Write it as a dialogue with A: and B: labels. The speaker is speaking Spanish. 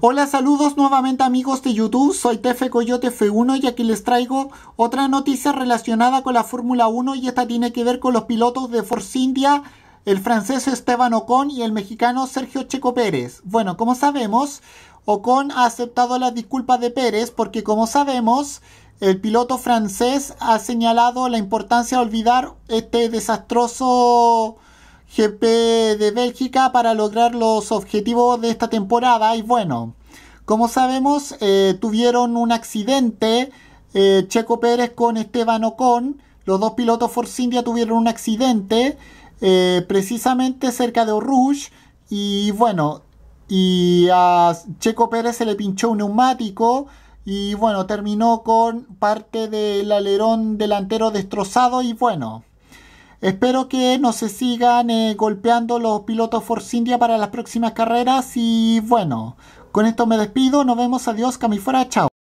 A: Hola, saludos nuevamente amigos de YouTube, soy Tefe Coyote F1 y aquí les traigo otra noticia relacionada con la Fórmula 1 y esta tiene que ver con los pilotos de Force India, el francés Esteban Ocon y el mexicano Sergio Checo Pérez. Bueno, como sabemos, Ocon ha aceptado la disculpa de Pérez porque como sabemos, el piloto francés ha señalado la importancia de olvidar este desastroso GP de Bélgica para lograr los objetivos de esta temporada. Y bueno, como sabemos, eh, tuvieron un accidente eh, Checo Pérez con Esteban Ocon. Los dos pilotos Force India tuvieron un accidente eh, precisamente cerca de Rouge... Y bueno, y a Checo Pérez se le pinchó un neumático. Y bueno, terminó con parte del alerón delantero destrozado. Y bueno. Espero que no se sigan eh, golpeando los pilotos Force India para las próximas carreras y bueno, con esto me despido, nos vemos, adiós, camifuera, chao.